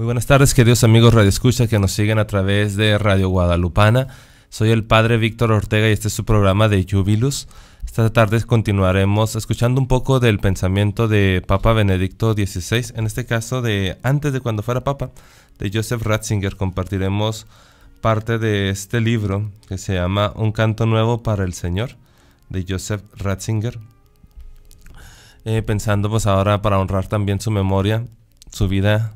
Muy buenas tardes, queridos amigos Radio Escucha que nos siguen a través de Radio Guadalupana. Soy el padre Víctor Ortega y este es su programa de Jubilus. Esta tarde continuaremos escuchando un poco del pensamiento de Papa Benedicto XVI, en este caso de antes de cuando fuera Papa, de Joseph Ratzinger. Compartiremos parte de este libro que se llama Un canto nuevo para el Señor, de Joseph Ratzinger. Eh, pensando pues ahora para honrar también su memoria, su vida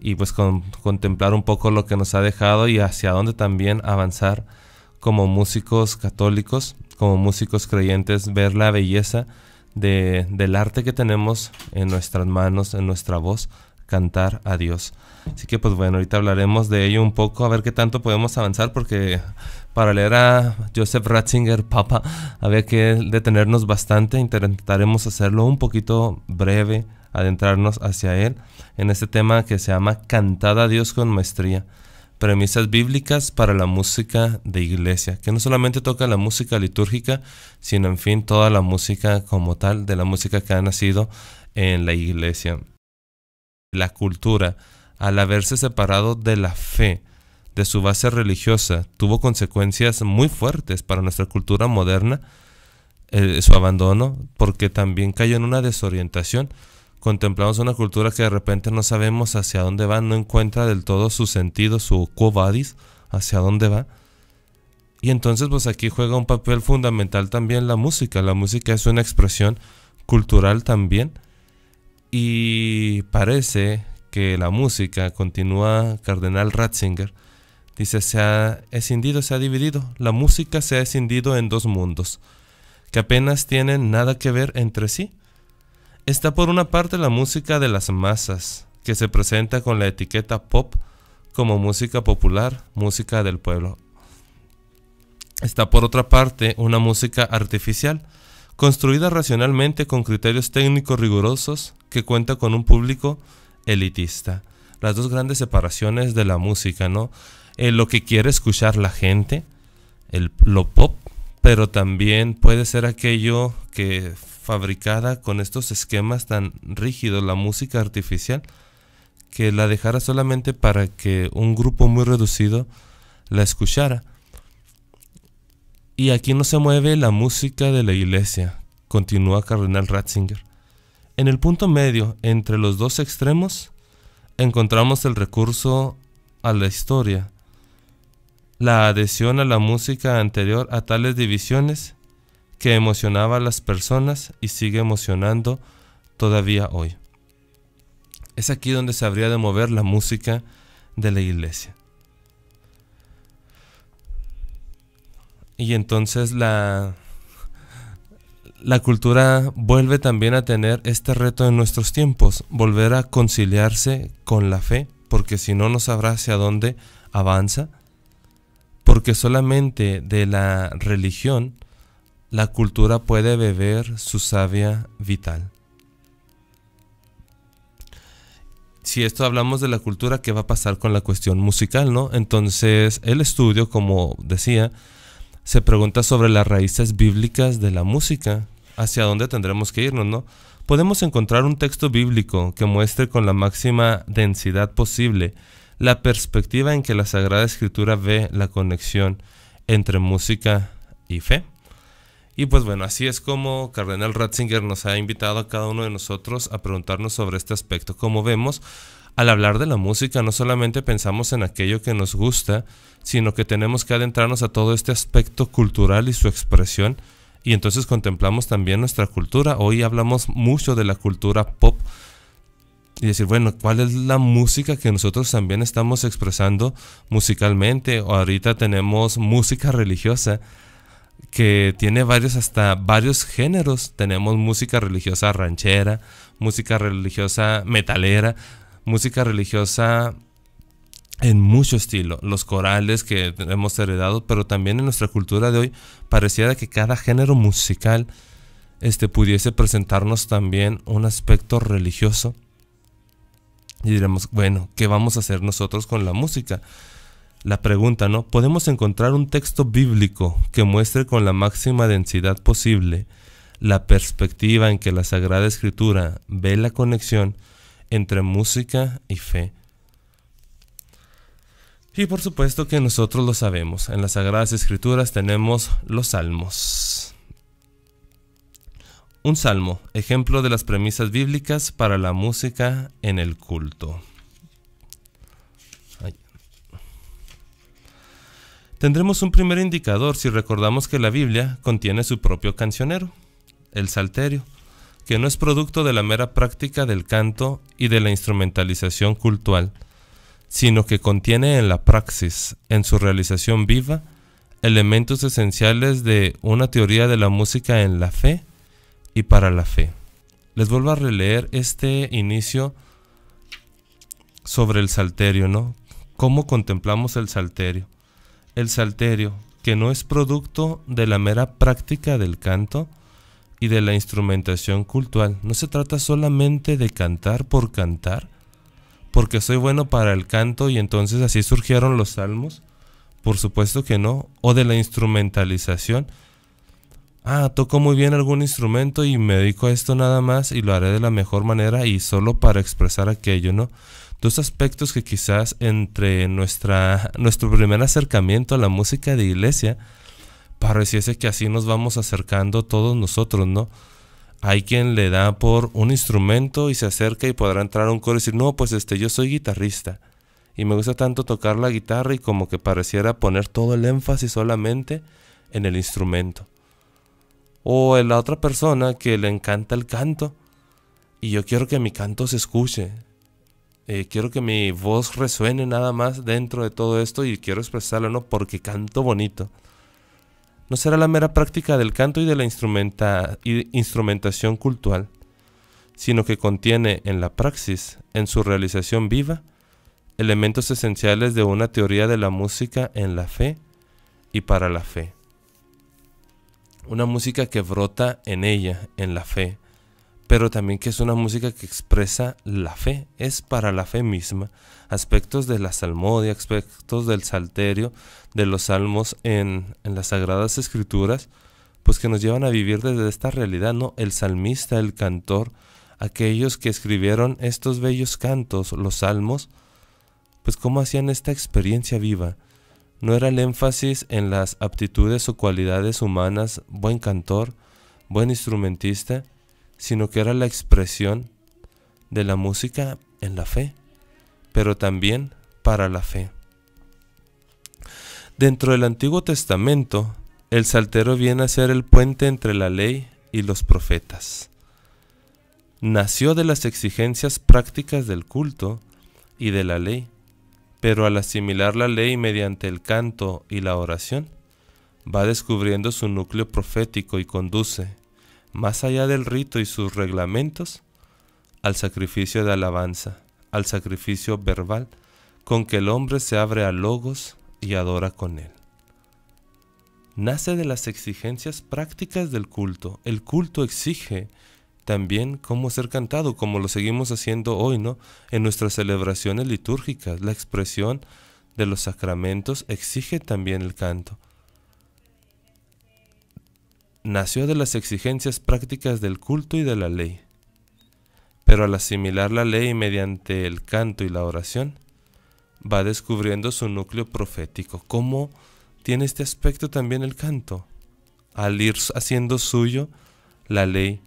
y pues con, contemplar un poco lo que nos ha dejado y hacia dónde también avanzar como músicos católicos, como músicos creyentes, ver la belleza del arte que tenemos en nuestras manos, en nuestra voz, cantar a Dios. Así que pues bueno, ahorita hablaremos de ello un poco, a ver qué tanto podemos avanzar, porque para leer a Joseph Ratzinger, Papa, había que detenernos bastante, intentaremos hacerlo un poquito breve, adentrarnos hacia Él en este tema que se llama cantada a Dios con maestría, premisas bíblicas para la música de iglesia, que no solamente toca la música litúrgica, sino en fin toda la música como tal, de la música que ha nacido en la iglesia. La cultura, al haberse separado de la fe, de su base religiosa, tuvo consecuencias muy fuertes para nuestra cultura moderna, eh, su abandono, porque también cayó en una desorientación contemplamos una cultura que de repente no sabemos hacia dónde va, no encuentra del todo su sentido, su quo hacia dónde va. Y entonces pues aquí juega un papel fundamental también la música. La música es una expresión cultural también. Y parece que la música, continúa Cardenal Ratzinger, dice, se ha escindido, se ha dividido. La música se ha escindido en dos mundos, que apenas tienen nada que ver entre sí. Está por una parte la música de las masas, que se presenta con la etiqueta pop como música popular, música del pueblo. Está por otra parte una música artificial, construida racionalmente con criterios técnicos rigurosos que cuenta con un público elitista. Las dos grandes separaciones de la música, ¿no? Eh, lo que quiere escuchar la gente, el, lo pop, pero también puede ser aquello que fabricada con estos esquemas tan rígidos, la música artificial, que la dejara solamente para que un grupo muy reducido la escuchara. Y aquí no se mueve la música de la iglesia, continúa Cardenal Ratzinger. En el punto medio, entre los dos extremos, encontramos el recurso a la historia, la adhesión a la música anterior a tales divisiones que emocionaba a las personas y sigue emocionando todavía hoy. Es aquí donde se habría de mover la música de la iglesia. Y entonces la, la cultura vuelve también a tener este reto en nuestros tiempos, volver a conciliarse con la fe, porque si no, no sabrá hacia dónde avanza, porque solamente de la religión la cultura puede beber su savia vital. si esto hablamos de la cultura, ¿qué va a pasar con la cuestión musical, no? Entonces, el estudio, como decía, se pregunta sobre las raíces bíblicas de la música, hacia dónde tendremos que irnos, ¿no? Podemos encontrar un texto bíblico que muestre con la máxima densidad posible la perspectiva en que la Sagrada Escritura ve la conexión entre música y fe. Y pues bueno, así es como Cardenal Ratzinger nos ha invitado a cada uno de nosotros a preguntarnos sobre este aspecto. Como vemos, al hablar de la música no solamente pensamos en aquello que nos gusta, sino que tenemos que adentrarnos a todo este aspecto cultural y su expresión. Y entonces contemplamos también nuestra cultura. Hoy hablamos mucho de la cultura pop y decir, bueno, ¿cuál es la música que nosotros también estamos expresando musicalmente? o Ahorita tenemos música religiosa que tiene varios hasta varios géneros. Tenemos música religiosa ranchera, música religiosa metalera, música religiosa en mucho estilo. Los corales que hemos heredado, pero también en nuestra cultura de hoy pareciera que cada género musical este pudiese presentarnos también un aspecto religioso. Y diremos, bueno, ¿qué vamos a hacer nosotros con la música? la pregunta, ¿no? ¿Podemos encontrar un texto bíblico que muestre con la máxima densidad posible la perspectiva en que la Sagrada Escritura ve la conexión entre música y fe? Y por supuesto que nosotros lo sabemos. En las Sagradas Escrituras tenemos los salmos. Un salmo, ejemplo de las premisas bíblicas para la música en el culto. tendremos un primer indicador si recordamos que la Biblia contiene su propio cancionero, el Salterio, que no es producto de la mera práctica del canto y de la instrumentalización cultural, sino que contiene en la praxis, en su realización viva, elementos esenciales de una teoría de la música en la fe y para la fe. Les vuelvo a releer este inicio sobre el salterio, ¿no? ¿Cómo contemplamos el salterio? el salterio, que no es producto de la mera práctica del canto y de la instrumentación cultural. No se trata solamente de cantar por cantar, porque soy bueno para el canto y entonces así surgieron los salmos. Por supuesto que no. O de la instrumentalización. Ah, toco muy bien algún instrumento y me dedico a esto nada más y lo haré de la mejor manera y solo para expresar aquello, ¿no? dos aspectos que quizás entre nuestra, nuestro primer acercamiento a la música de iglesia pareciese que así nos vamos acercando todos nosotros, ¿no? Hay quien le da por un instrumento y se acerca y podrá entrar a un coro y decir, no, pues este, yo soy guitarrista y me gusta tanto tocar la guitarra y como que pareciera poner todo el énfasis solamente en el instrumento. O en la otra persona que le encanta el canto y yo quiero que mi canto se escuche, eh, quiero que mi voz resuene nada más dentro de todo esto y quiero expresarlo, ¿no? Porque canto bonito. No será la mera práctica del canto y de la instrumentación cultural, sino que contiene en la praxis, en su realización viva, elementos esenciales de una teoría de la música en la fe y para la fe. Una música que brota en ella, en la fe, pero también que es una música que expresa la fe, es para la fe misma, aspectos de la salmodia, aspectos del salterio, de los salmos en, en las sagradas escrituras, pues que nos llevan a vivir desde esta realidad, ¿no? El salmista, el cantor, aquellos que escribieron estos bellos cantos, los salmos, pues cómo hacían esta experiencia viva. No era el énfasis en las aptitudes o cualidades humanas, buen cantor, buen instrumentista, sino que era la expresión de la música en la fe, pero también para la fe. Dentro del Antiguo Testamento, el saltero viene a ser el puente entre la ley y los profetas. Nació de las exigencias prácticas del culto y de la ley, pero al asimilar la ley mediante el canto y la oración, va descubriendo su núcleo profético y conduce, más allá del rito y sus reglamentos, al sacrificio de alabanza, al sacrificio verbal, con que el hombre se abre a logos y adora con él. Nace de las exigencias prácticas del culto. El culto exige también cómo ser cantado, como lo seguimos haciendo hoy, ¿no? En nuestras celebraciones litúrgicas, la expresión de los sacramentos exige también el canto nació de las exigencias prácticas del culto y de la ley. Pero al asimilar la ley mediante el canto y la oración, va descubriendo su núcleo profético. ¿Cómo tiene este aspecto también el canto? Al ir haciendo suyo la ley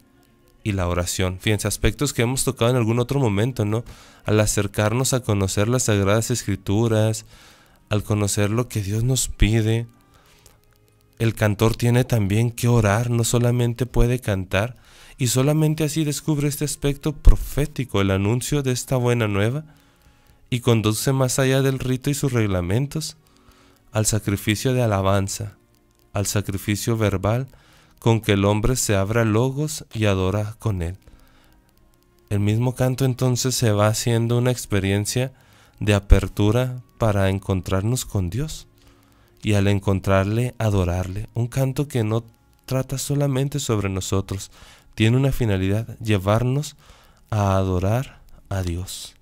y la oración. Fíjense, aspectos que hemos tocado en algún otro momento, ¿no? Al acercarnos a conocer las sagradas escrituras, al conocer lo que Dios nos pide, el cantor tiene también que orar, no solamente puede cantar, y solamente así descubre este aspecto profético, el anuncio de esta buena nueva, y conduce más allá del rito y sus reglamentos al sacrificio de alabanza, al sacrificio verbal con que el hombre se abra logos y adora con él. El mismo canto entonces se va haciendo una experiencia de apertura para encontrarnos con Dios y al encontrarle, adorarle. Un canto que no trata solamente sobre nosotros, tiene una finalidad, llevarnos a adorar a Dios.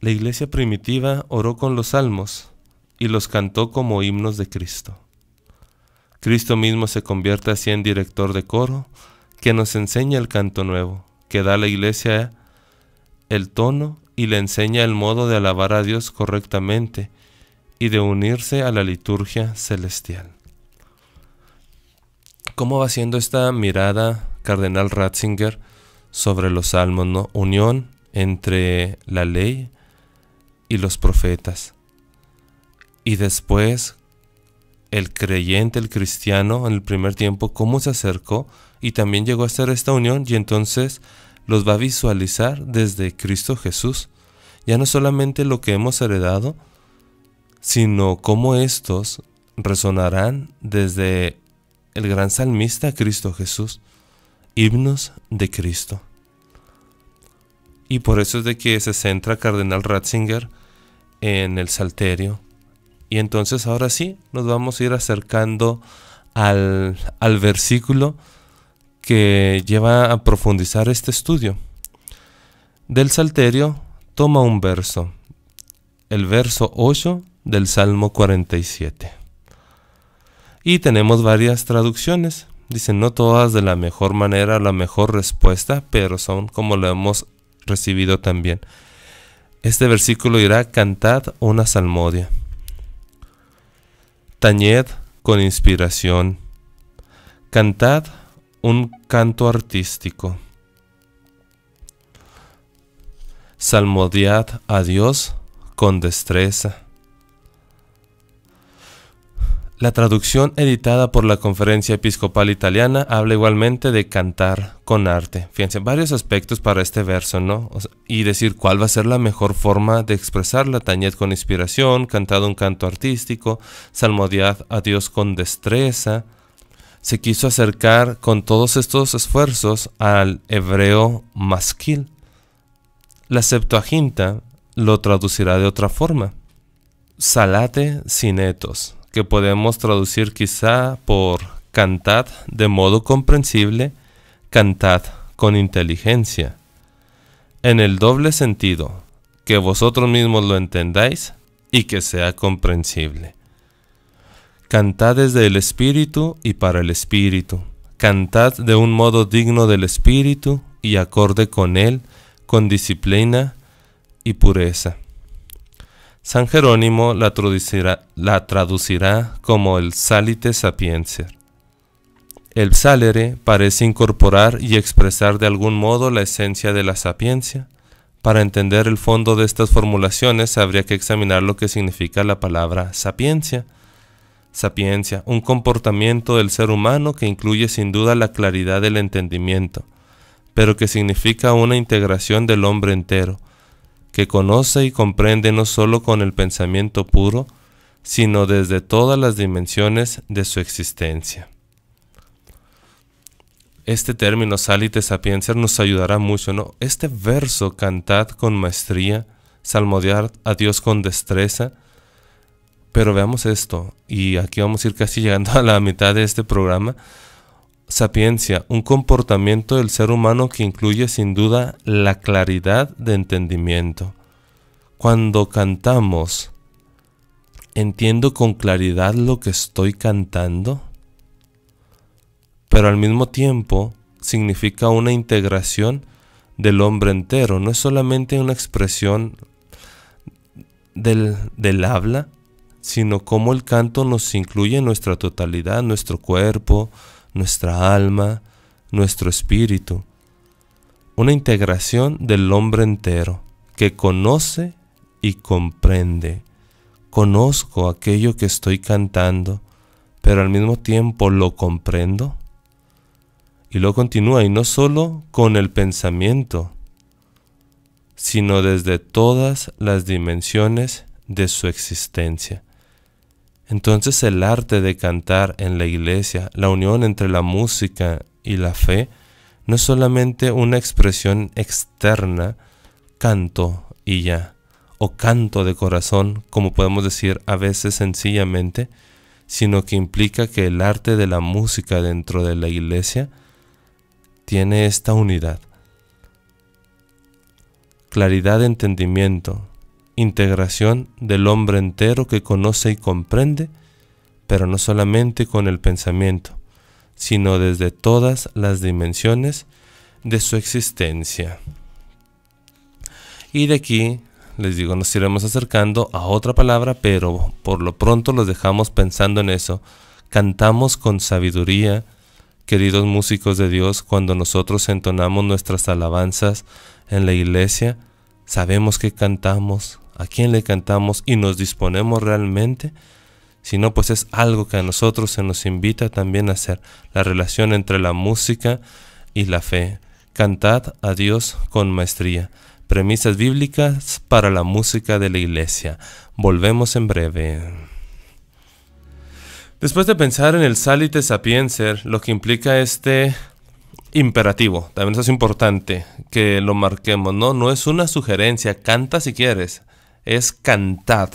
La iglesia primitiva oró con los salmos y los cantó como himnos de Cristo. Cristo mismo se convierte así en director de coro, que nos enseña el canto nuevo, que da a la iglesia el tono y le enseña el modo de alabar a Dios correctamente y de unirse a la liturgia celestial. ¿Cómo va siendo esta mirada, Cardenal Ratzinger, sobre los salmos? No? Unión entre la ley y los profetas. Y después, el creyente, el cristiano, en el primer tiempo, cómo se acercó y también llegó a hacer esta unión y entonces los va a visualizar desde Cristo Jesús. Ya no solamente lo que hemos heredado, sino cómo estos resonarán desde el gran salmista Cristo Jesús, himnos de Cristo. Y por eso es de que se centra Cardenal Ratzinger en el Salterio. Y entonces ahora sí, nos vamos a ir acercando al, al versículo que lleva a profundizar este estudio. Del Salterio toma un verso, el verso 8 del Salmo 47. Y tenemos varias traducciones. Dicen, no todas de la mejor manera, la mejor respuesta, pero son como lo hemos recibido también. Este versículo irá, cantad una salmodia. Tañed con inspiración. Cantad un canto artístico. Salmodiad a Dios con destreza. La traducción editada por la Conferencia Episcopal Italiana habla igualmente de cantar con arte. Fíjense, varios aspectos para este verso, ¿no? y decir cuál va a ser la mejor forma de expresarla. Tañed con inspiración, cantado un canto artístico, salmodiad a Dios con destreza. Se quiso acercar con todos estos esfuerzos al hebreo masquil. La Septuaginta lo traducirá de otra forma. Salate sinetos que podemos traducir quizá por cantad de modo comprensible, cantad con inteligencia. En el doble sentido, que vosotros mismos lo entendáis y que sea comprensible. Cantad desde el Espíritu y para el Espíritu. Cantad de un modo digno del Espíritu y acorde con Él, con disciplina y pureza. San Jerónimo la traducirá, como el Salite Sapienser. El Salere parece incorporar y expresar de algún modo la esencia de la sapiencia. Para entender el fondo de estas formulaciones habría que examinar lo que significa la palabra sapiencia. Sapiencia, un comportamiento del ser humano que incluye sin duda la claridad del entendimiento, pero que significa una integración del hombre entero, que conoce y comprende no sólo con el pensamiento puro, sino desde todas las dimensiones de su existencia. Este término salite sapienser nos ayudará mucho, ¿no? Este verso, cantad con maestría, salmodiar a Dios con destreza. Pero veamos esto, y aquí vamos a ir casi llegando a la mitad de este programa Sapiencia, un comportamiento del ser humano que incluye sin duda la claridad de entendimiento. Cuando cantamos, ¿entiendo con claridad lo que estoy cantando? Pero al mismo tiempo significa una integración del hombre entero, no es solamente una expresión del, habla, sino cómo el canto nos incluye en nuestra totalidad, nuestro cuerpo, nuestra alma, nuestro espíritu. Una integración del hombre entero que conoce y comprende. Conozco aquello que estoy cantando, pero al mismo tiempo lo comprendo. Y lo continúa, y no solo con el pensamiento, sino desde todas las dimensiones de su existencia. Entonces el arte de cantar en la iglesia, la unión entre la música y la fe, no es solamente una expresión externa, canto y ya, o canto de corazón, como podemos decir a veces sencillamente, sino que implica que el arte de la música dentro de la iglesia tiene esta unidad. Claridad de entendimiento, integración del hombre entero que conoce y comprende, pero no solamente con el pensamiento, sino desde todas las dimensiones de su existencia. Y de aquí, les digo, nos iremos acercando a otra palabra, pero por lo pronto los dejamos pensando en eso. Cantamos con sabiduría, queridos músicos de Dios, cuando nosotros entonamos nuestras alabanzas en la iglesia, sabemos que cantamos a quién le cantamos y nos disponemos realmente, sino pues es algo que a nosotros se nos invita también a hacer, la relación entre la música y la fe. Cantad a Dios con maestría. Premisas bíblicas para la música de la iglesia. Volvemos en breve. Después de pensar en el salite sapienser, lo que implica este imperativo, también es importante que lo marquemos, ¿no? No es una sugerencia, canta si quieres, es cantar.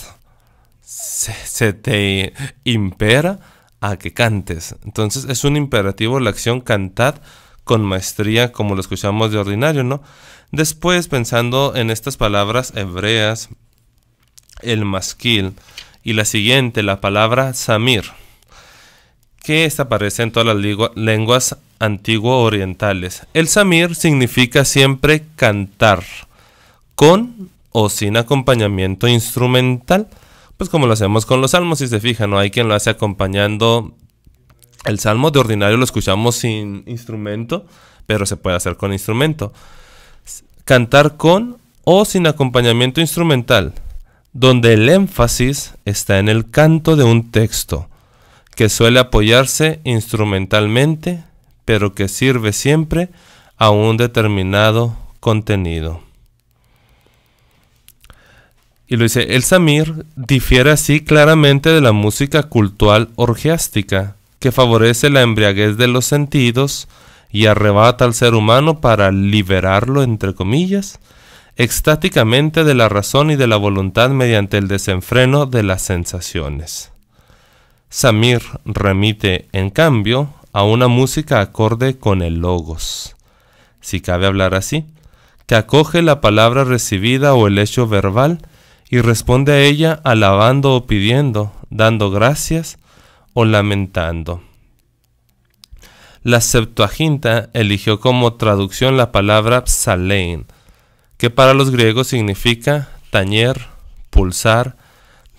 Se, te impera a que cantes. Entonces es un imperativo la acción cantar con maestría como lo escuchamos de ordinario, ¿no? Después, pensando en estas palabras hebreas, el masquil y la siguiente, la palabra samir, que esta aparece en todas las lenguas antiguo-orientales. El samir significa siempre cantar con o sin acompañamiento instrumental, pues como lo hacemos con los salmos, si se fijan, no hay quien lo hace acompañando el salmo de ordinario lo escuchamos sin instrumento, pero se puede hacer con instrumento. Cantar con o sin acompañamiento instrumental, donde el énfasis está en el canto de un texto, que suele apoyarse instrumentalmente, pero que sirve siempre a un determinado contenido. Y lo dice, el Samir difiere así claramente de la música cultual orgiástica, que favorece la embriaguez de los sentidos y arrebata al ser humano para liberarlo, entre comillas, extáticamente de la razón y de la voluntad mediante el desenfreno de las sensaciones. Samir remite, en cambio, a una música acorde con el logos, si cabe hablar así, que acoge la palabra recibida o el hecho verbal, y responde a ella alabando o pidiendo, dando gracias o lamentando. La Septuaginta eligió como traducción la palabra psalein, que para los griegos significa tañer, pulsar,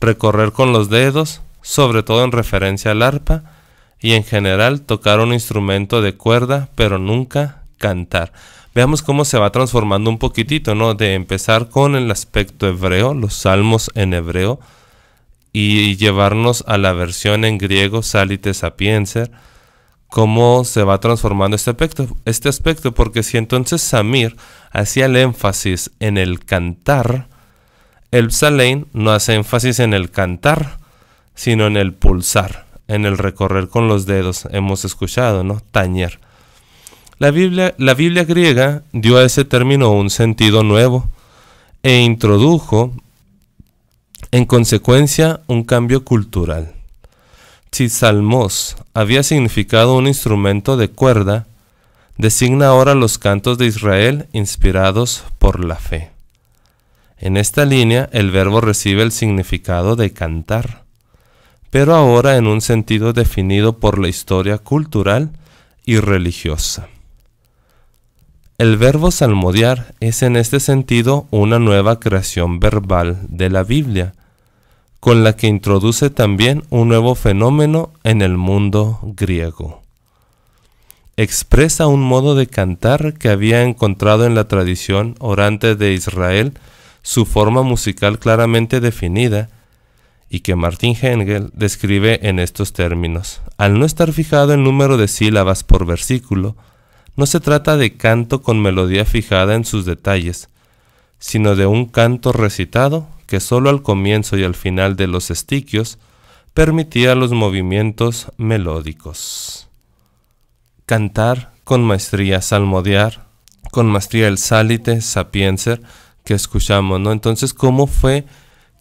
recorrer con los dedos, sobre todo en referencia al arpa, y en general tocar un instrumento de cuerda, pero nunca cantar veamos cómo se va transformando un poquitito, ¿no? De empezar con el aspecto hebreo, los salmos en hebreo, y llevarnos a la versión en griego Salite Sapienser, cómo se va transformando este aspecto, este aspecto, porque si entonces Samir hacía el énfasis en el cantar, el Psalain no hace énfasis en el cantar, sino en el pulsar, en el recorrer con los dedos, hemos escuchado, ¿no? Tañer. La Biblia, la Biblia griega dio a ese término un sentido nuevo e introdujo en consecuencia un cambio cultural. Salmos había significado un instrumento de cuerda, designa ahora los cantos de Israel inspirados por la fe. En esta línea el verbo recibe el significado de cantar, pero ahora en un sentido definido por la historia cultural y religiosa. El verbo salmodiar es en este sentido una nueva creación verbal de la Biblia, con la que introduce también un nuevo fenómeno en el mundo griego. Expresa un modo de cantar que había encontrado en la tradición orante de Israel su forma musical claramente definida y que Martin Hengel describe en estos términos. Al no estar fijado el número de sílabas por versículo, no se trata de canto con melodía fijada en sus detalles, sino de un canto recitado que solo al comienzo y al final de los estiquios permitía los movimientos melódicos. Cantar con maestría salmodiar, con maestría el sálite, sapienser que escuchamos, ¿no? Entonces, ¿cómo fue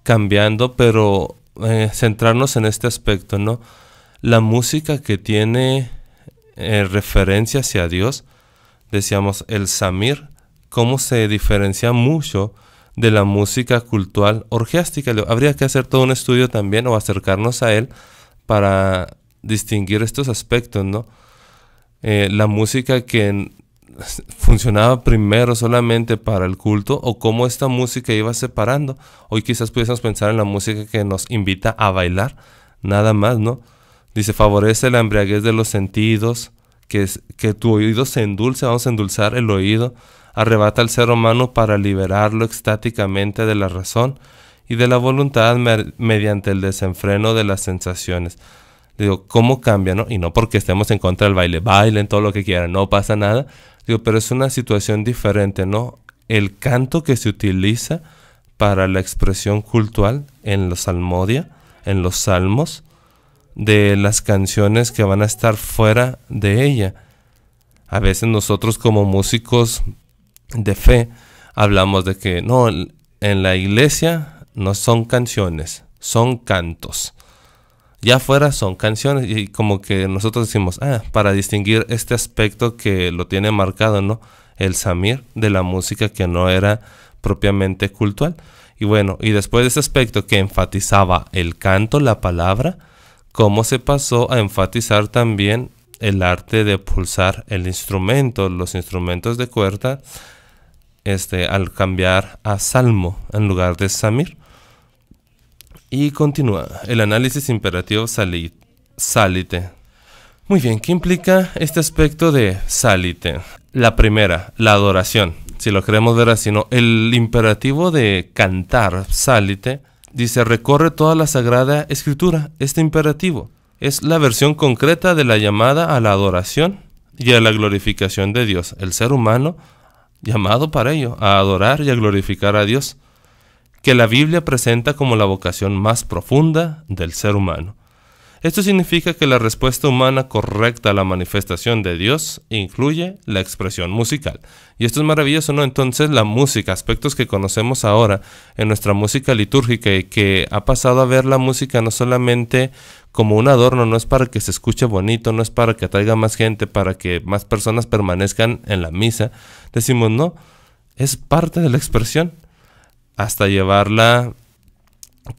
cambiando? Pero eh, centrarnos en este aspecto, ¿no? La música que tiene eh, referencia hacia Dios, decíamos el samir, cómo se diferencia mucho de la música cultural orgiástica. Habría que hacer todo un estudio también o acercarnos a él para distinguir estos aspectos, ¿no? Eh, la música que funcionaba primero solamente para el culto o cómo esta música iba separando. Hoy quizás pudiéramos pensar en la música que nos invita a bailar, nada más, ¿no? Dice, favorece la embriaguez de los sentidos, que, es, que tu oído se endulce, vamos a endulzar el oído, arrebata al ser humano para liberarlo extáticamente de la razón y de la voluntad mediante el desenfreno de las sensaciones. Digo, ¿cómo cambia? No? Y no porque estemos en contra del baile, bailen todo lo que quieran, no pasa nada. Digo, pero es una situación diferente, ¿no? El canto que se utiliza para la expresión cultural en los salmodia, en los salmos, de las canciones que van a estar fuera de ella. A veces nosotros como músicos de fe hablamos de que no, en la iglesia no son canciones, son cantos. Ya afuera son canciones y como que nosotros decimos, ah, para distinguir este aspecto que lo tiene marcado, ¿no? El Samir de la música que no era propiamente cultural. Y bueno, y después de ese aspecto que enfatizaba el canto, la palabra, Cómo se pasó a enfatizar también el arte de pulsar el instrumento, los instrumentos de cuerda, este, al cambiar a salmo en lugar de samir. Y continúa el análisis imperativo salite. Muy bien, ¿qué implica este aspecto de salite? La primera, la adoración. Si lo queremos ver así, ¿no? El imperativo de cantar, salite, Dice, recorre toda la Sagrada Escritura. Este imperativo es la versión concreta de la llamada a la adoración y a la glorificación de Dios. El ser humano llamado para ello, a adorar y a glorificar a Dios, que la Biblia presenta como la vocación más profunda del ser humano. Esto significa que la respuesta humana correcta a la manifestación de Dios incluye la expresión musical. Y esto es maravilloso, ¿no? Entonces la música, aspectos que conocemos ahora en nuestra música litúrgica y que ha pasado a ver la música no solamente como un adorno, no es para que se escuche bonito, no es para que atraiga más gente, para que más personas permanezcan en la misa. Decimos, no, es parte de la expresión. Hasta llevarla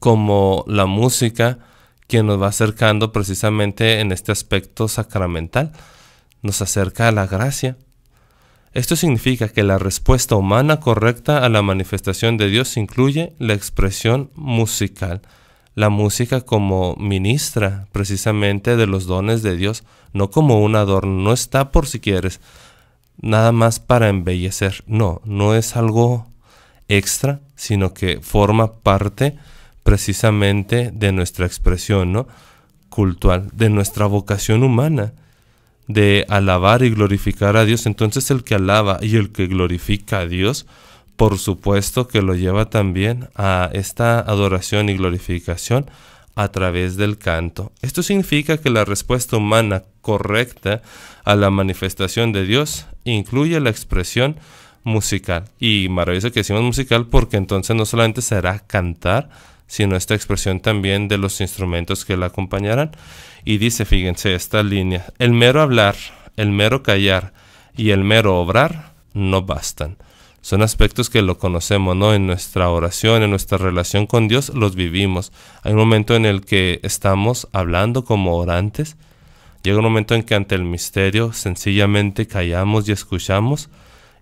como la música quien nos va acercando precisamente en este aspecto sacramental, nos acerca a la gracia. Esto significa que la respuesta humana correcta a la manifestación de Dios incluye la expresión musical, la música como ministra precisamente de los dones de Dios, no como un adorno, no está por si quieres, nada más para embellecer, no, no es algo extra, sino que forma parte precisamente de nuestra expresión ¿no? cultural, de nuestra vocación humana, de alabar y glorificar a Dios. Entonces el que alaba y el que glorifica a Dios, por supuesto que lo lleva también a esta adoración y glorificación a través del canto. Esto significa que la respuesta humana correcta a la manifestación de Dios incluye la expresión musical. Y maravilloso que decimos musical porque entonces no solamente será cantar, sino esta expresión también de los instrumentos que la acompañarán. Y dice, fíjense, esta línea, el mero hablar, el mero callar y el mero obrar no bastan. Son aspectos que lo conocemos, ¿no? En nuestra oración, en nuestra relación con Dios, los vivimos. Hay un momento en el que estamos hablando como orantes. Llega un momento en que ante el misterio sencillamente callamos y escuchamos.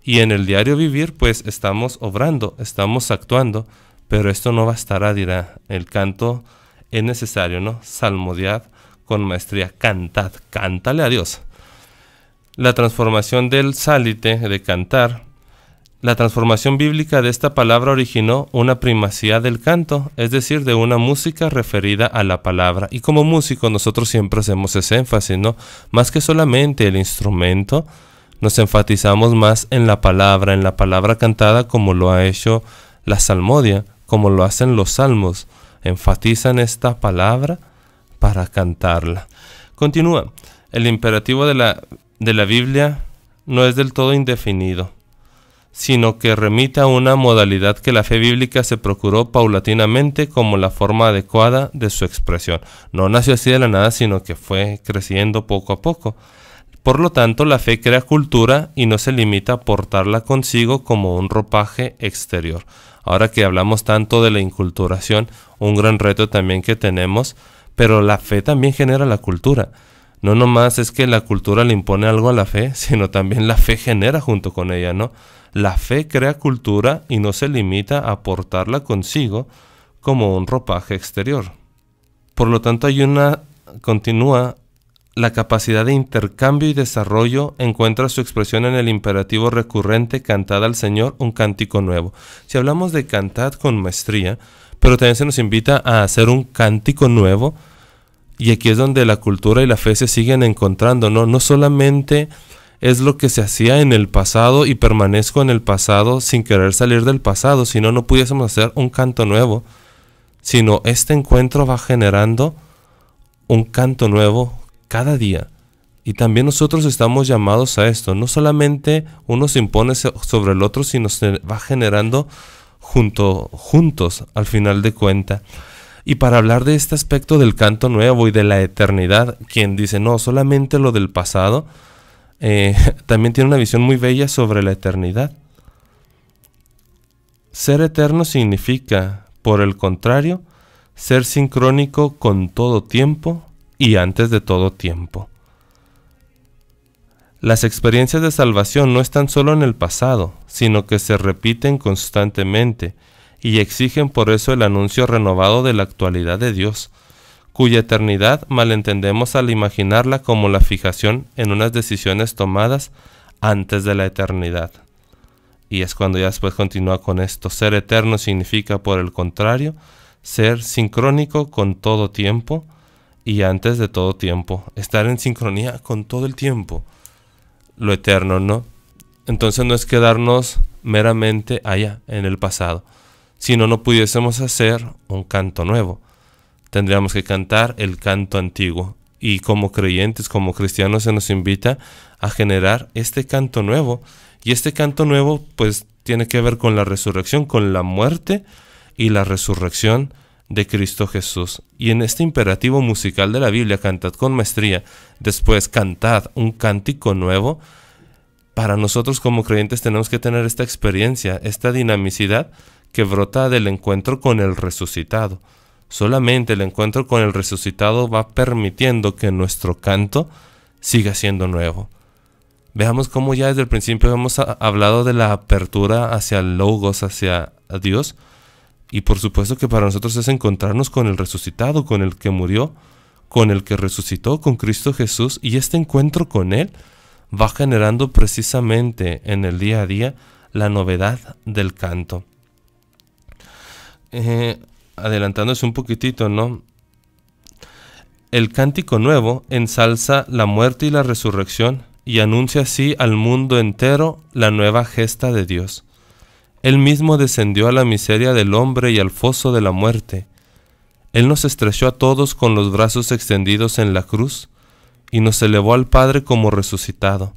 Y en el diario vivir, pues estamos obrando, estamos actuando. Pero esto no bastará, dirá. El canto es necesario, ¿no? Salmodiad con maestría, cantad, cántale a Dios. La transformación del sálite, de cantar, la transformación bíblica de esta palabra originó una primacía del canto, es decir, de una música referida a la palabra. Y como músicos nosotros siempre hacemos ese énfasis, ¿no? Más que solamente el instrumento, nos enfatizamos más en la palabra, en la palabra cantada como lo ha hecho la salmodia como lo hacen los salmos, enfatizan esta palabra para cantarla. Continúa, el imperativo de la, Biblia no es del todo indefinido, sino que remita a una modalidad que la fe bíblica se procuró paulatinamente como la forma adecuada de su expresión. No nació así de la nada, sino que fue creciendo poco a poco. Por lo tanto, la fe crea cultura y no se limita a portarla consigo como un ropaje exterior. Ahora que hablamos tanto de la inculturación, un gran reto también que tenemos, pero la fe también genera la cultura. No nomás es que la cultura le impone algo a la fe, sino también la fe genera junto con ella, ¿no? La fe crea cultura y no se limita a portarla consigo como un ropaje exterior. Por lo tanto, hay una continua la capacidad de intercambio y desarrollo encuentra su expresión en el imperativo recurrente cantad al Señor un cántico nuevo. Si hablamos de cantar con maestría, pero también se nos invita a hacer un cántico nuevo, y aquí es donde la cultura y la fe se siguen encontrando, ¿no? No solamente es lo que se hacía en el pasado y permanezco en el pasado sin querer salir del pasado, si no, no pudiésemos hacer un canto nuevo, sino este encuentro va generando un canto nuevo cada día. Y también nosotros estamos llamados a esto. No solamente uno se impone sobre el otro, sino se va generando junto, juntos al final de cuenta. Y para hablar de este aspecto del canto nuevo y de la eternidad, quien dice, no, solamente lo del pasado, eh, también tiene una visión muy bella sobre la eternidad. Ser eterno significa, por el contrario, ser sincrónico con todo tiempo, y antes de todo tiempo. Las experiencias de salvación no están solo en el pasado, sino que se repiten constantemente y exigen por eso el anuncio renovado de la actualidad de Dios, cuya eternidad malentendemos al imaginarla como la fijación en unas decisiones tomadas antes de la eternidad. Y es cuando ya después continúa con esto. Ser eterno significa, por el contrario, ser sincrónico con todo tiempo, y antes de todo tiempo, estar en sincronía con todo el tiempo, lo eterno, ¿no? Entonces no es quedarnos meramente allá, en el pasado, si no, no pudiésemos hacer un canto nuevo. Tendríamos que cantar el canto antiguo. Y como creyentes, como cristianos, se nos invita a generar este canto nuevo. Y este canto nuevo, pues, tiene que ver con la resurrección, con la muerte y la resurrección de Cristo Jesús. Y en este imperativo musical de la Biblia, cantad con maestría, después cantad un cántico nuevo, para nosotros como creyentes tenemos que tener esta experiencia, esta dinamicidad que brota del encuentro con el resucitado. Solamente el encuentro con el resucitado va permitiendo que nuestro canto siga siendo nuevo. Veamos cómo ya desde el principio hemos hablado de la apertura hacia logos, hacia Dios, y por supuesto que para nosotros es encontrarnos con el resucitado, con el que murió, con el que resucitó, con Cristo Jesús. Y este encuentro con Él va generando precisamente en el día a día la novedad del canto. Eh, adelantándose un poquitito, ¿no? El cántico nuevo ensalza la muerte y la resurrección y anuncia así al mundo entero la nueva gesta de Dios. Él mismo descendió a la miseria del hombre y al foso de la muerte. Él nos estrechó a todos con los brazos extendidos en la cruz y nos elevó al Padre como resucitado,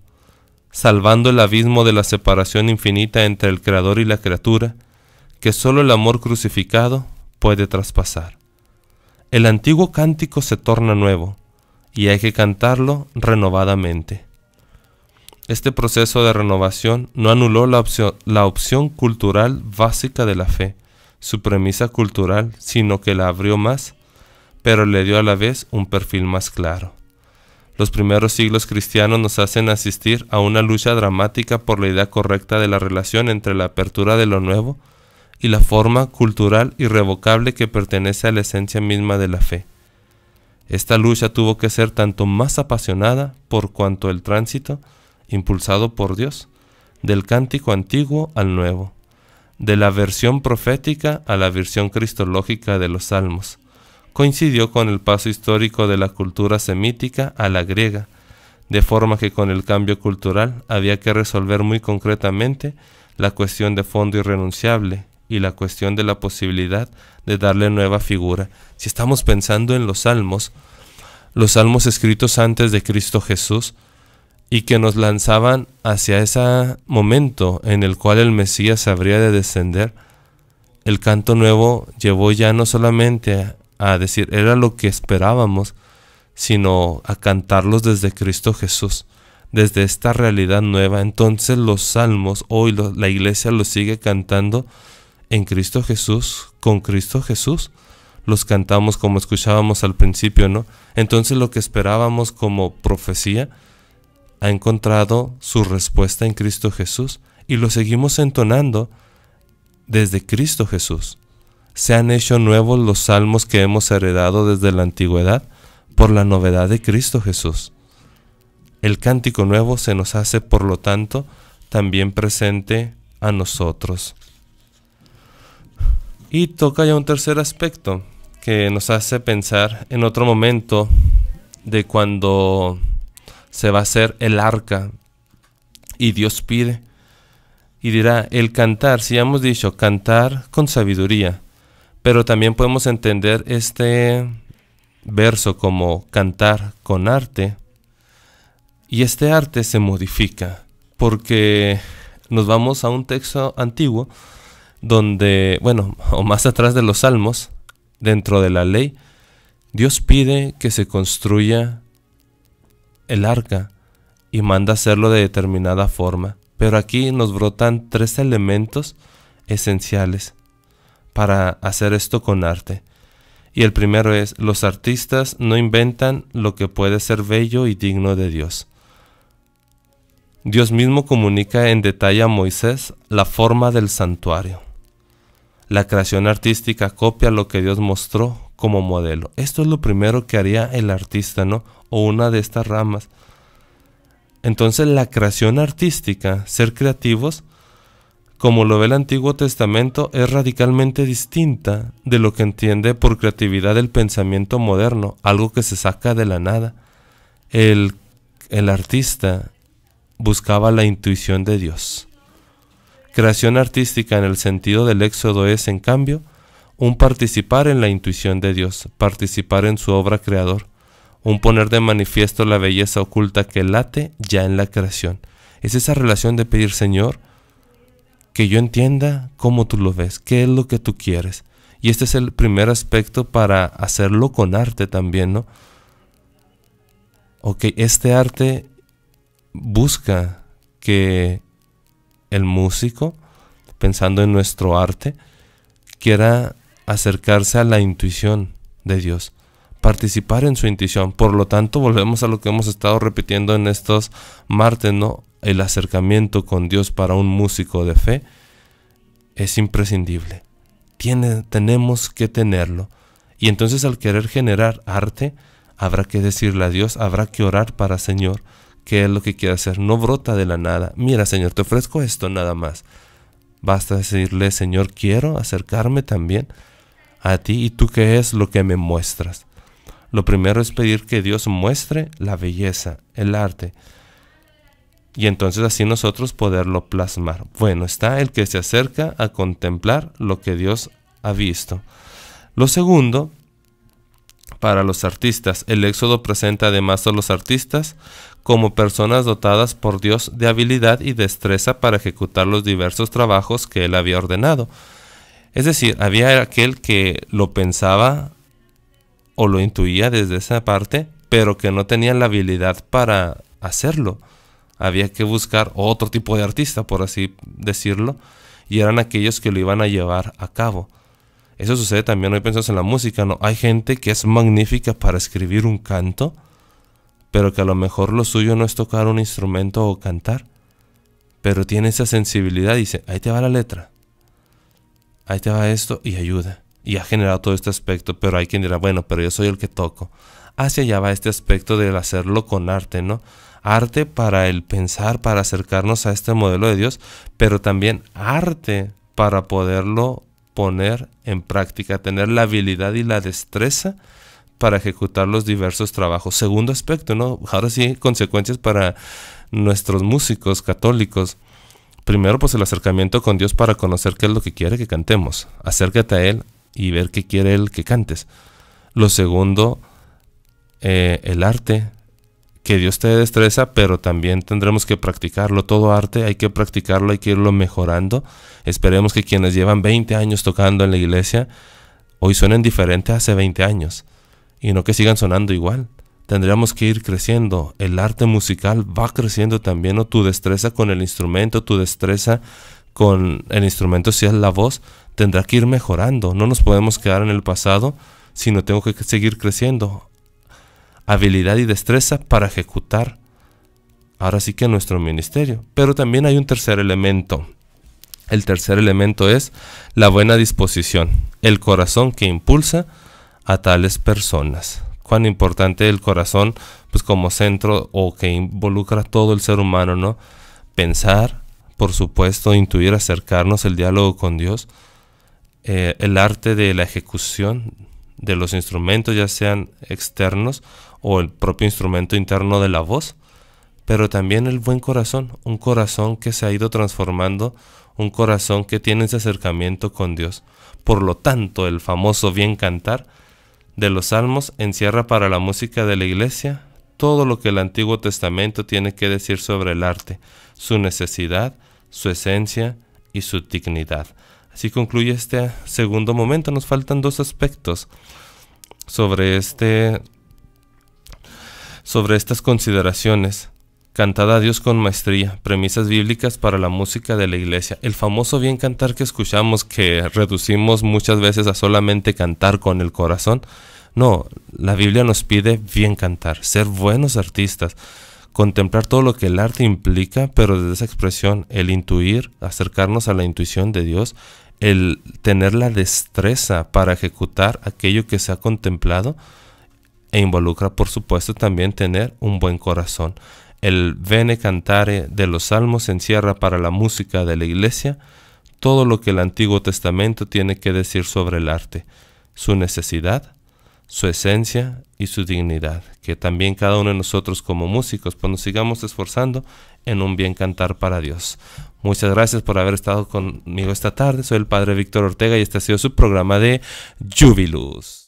salvando el abismo de la separación infinita entre el Creador y la criatura, que sólo el amor crucificado puede traspasar. El antiguo cántico se torna nuevo, y hay que cantarlo renovadamente. Este proceso de renovación no anuló la opción, cultural básica de la fe, su premisa cultural, sino que la abrió más, pero le dio a la vez un perfil más claro. Los primeros siglos cristianos nos hacen asistir a una lucha dramática por la idea correcta de la relación entre la apertura de lo nuevo y la forma cultural irrevocable que pertenece a la esencia misma de la fe. Esta lucha tuvo que ser tanto más apasionada por cuanto el tránsito impulsado por Dios, del cántico antiguo al nuevo, de la versión profética a la versión cristológica de los salmos. Coincidió con el paso histórico de la cultura semítica a la griega, de forma que con el cambio cultural había que resolver muy concretamente la cuestión de fondo irrenunciable y la cuestión de la posibilidad de darle nueva figura. Si estamos pensando en los salmos, los salmos escritos antes de Cristo Jesús, y que nos lanzaban hacia ese momento en el cual el Mesías habría de descender, el canto nuevo llevó ya no solamente a decir era lo que esperábamos, sino a cantarlos desde Cristo Jesús, desde esta realidad nueva. Entonces los salmos, hoy la iglesia los sigue cantando en Cristo Jesús, con Cristo Jesús. Los cantamos como escuchábamos al principio, ¿no? Entonces lo que esperábamos como profecía, ha encontrado su respuesta en Cristo Jesús y lo seguimos entonando desde Cristo Jesús. Se han hecho nuevos los salmos que hemos heredado desde la antigüedad por la novedad de Cristo Jesús. El cántico nuevo se nos hace, por lo tanto, también presente a nosotros. Y toca ya un tercer aspecto que nos hace pensar en otro momento de cuando se va a hacer el arca. Y Dios pide y dirá, el cantar, si ya hemos dicho, cantar con sabiduría, pero también podemos entender este verso como cantar con arte. Y este arte se modifica porque nos vamos a un texto antiguo donde, bueno, o más atrás de los salmos, dentro de la ley, Dios pide que se construya el arca y manda hacerlo de determinada forma. Pero aquí nos brotan tres elementos esenciales para hacer esto con arte. Y el primero es, los artistas no inventan lo que puede ser bello y digno de Dios. Dios mismo comunica en detalle a Moisés la forma del santuario. La creación artística copia lo que Dios mostró como modelo. Esto es lo primero que haría el artista, ¿no? O una de estas ramas. Entonces la creación artística, ser creativos, como lo ve el Antiguo Testamento, es radicalmente distinta de lo que entiende por creatividad el pensamiento moderno, algo que se saca de la nada. El, el artista buscaba la intuición de Dios. Creación artística en el sentido del éxodo es, en cambio, un participar en la intuición de Dios, participar en su obra creador, un poner de manifiesto la belleza oculta que late ya en la creación. Es esa relación de pedir, Señor, que yo entienda cómo tú lo ves, qué es lo que tú quieres. Y este es el primer aspecto para hacerlo con arte también, ¿no? Ok, este arte busca que el músico, pensando en nuestro arte, quiera acercarse a la intuición de Dios, participar en su intuición. Por lo tanto, volvemos a lo que hemos estado repitiendo en estos martes, ¿no? El acercamiento con Dios para un músico de fe es imprescindible. Tiene, tenemos que tenerlo. Y entonces al querer generar arte, habrá que decirle a Dios, habrá que orar para Señor, qué es lo que quiere hacer. No brota de la nada. Mira, Señor, te ofrezco esto nada más. Basta decirle, Señor, quiero acercarme también a ti y tú qué es lo que me muestras. Lo primero es pedir que Dios muestre la belleza, el arte. Y entonces así nosotros poderlo plasmar. Bueno, está el que se acerca a contemplar lo que Dios ha visto. Lo segundo, para los artistas, el Éxodo presenta además a los artistas como personas dotadas por Dios de habilidad y destreza para ejecutar los diversos trabajos que Él había ordenado es decir, había aquel que lo pensaba o lo intuía desde esa parte, pero que no tenía la habilidad para hacerlo. Había que buscar otro tipo de artista, por así decirlo, y eran aquellos que lo iban a llevar a cabo. Eso sucede también hoy pensando en la música, ¿no? Hay gente que es magnífica para escribir un canto, pero que a lo mejor lo suyo no es tocar un instrumento o cantar, pero tiene esa sensibilidad y dice, ahí te va la letra, ahí te va esto y ayuda. Y ha generado todo este aspecto, pero hay quien dirá, bueno, pero yo soy el que toco. Hacia allá va este aspecto del hacerlo con arte, ¿no? Arte para el pensar, para acercarnos a este modelo de Dios, pero también arte para poderlo poner en práctica, tener la habilidad y la destreza para ejecutar los diversos trabajos. Segundo aspecto, ¿no? Ahora sí, consecuencias para nuestros músicos católicos primero pues el acercamiento con Dios para conocer qué es lo que quiere que cantemos. Acércate a Él y ver qué quiere Él que cantes. Lo segundo, eh, el arte. Que Dios te destreza, pero también tendremos que practicarlo. Todo arte hay que practicarlo, hay que irlo mejorando. Esperemos que quienes llevan 20 años tocando en la iglesia, hoy suenen diferente hace 20 años. Y no que sigan sonando igual tendríamos que ir creciendo. El arte musical va creciendo también, o tu destreza con el instrumento, tu destreza con el instrumento, si es la voz, tendrá que ir mejorando. No nos podemos quedar en el pasado, sino tengo que seguir creciendo. Habilidad y destreza para ejecutar. Ahora sí que nuestro ministerio. Pero también hay un tercer elemento. El tercer elemento es la buena disposición, el corazón que impulsa a tales personas cuán importante el corazón, pues como centro o que involucra todo el ser humano, ¿no? Pensar, por supuesto, intuir, acercarnos, el diálogo con Dios, eh, el arte de la ejecución de los instrumentos, ya sean externos o el propio instrumento interno de la voz, pero también el buen corazón, un corazón que se ha ido transformando, un corazón que tiene ese acercamiento con Dios. Por lo tanto, el famoso bien cantar, de los Salmos encierra para la música de la iglesia todo lo que el Antiguo Testamento tiene que decir sobre el arte, su necesidad, su esencia y su dignidad. Así concluye este segundo momento. Nos faltan dos aspectos sobre este sobre estas consideraciones. Cantada a Dios con maestría, premisas bíblicas para la música de la iglesia. El famoso bien cantar que escuchamos, que reducimos muchas veces a solamente cantar con el corazón. No, la Biblia nos pide bien cantar, ser buenos artistas, contemplar todo lo que el arte implica, pero desde esa expresión, el intuir, acercarnos a la intuición de Dios, el tener la destreza para ejecutar aquello que se ha contemplado, e involucra, por supuesto, también tener un buen corazón el Vene Cantare de los Salmos encierra para la música de la Iglesia todo lo que el Antiguo Testamento tiene que decir sobre el arte, su necesidad, su esencia y su dignidad. Que también cada uno de nosotros como músicos pues nos sigamos esforzando en un bien cantar para Dios. Muchas gracias por haber estado conmigo esta tarde. Soy el Padre Víctor Ortega y este ha sido su programa de Jubilus.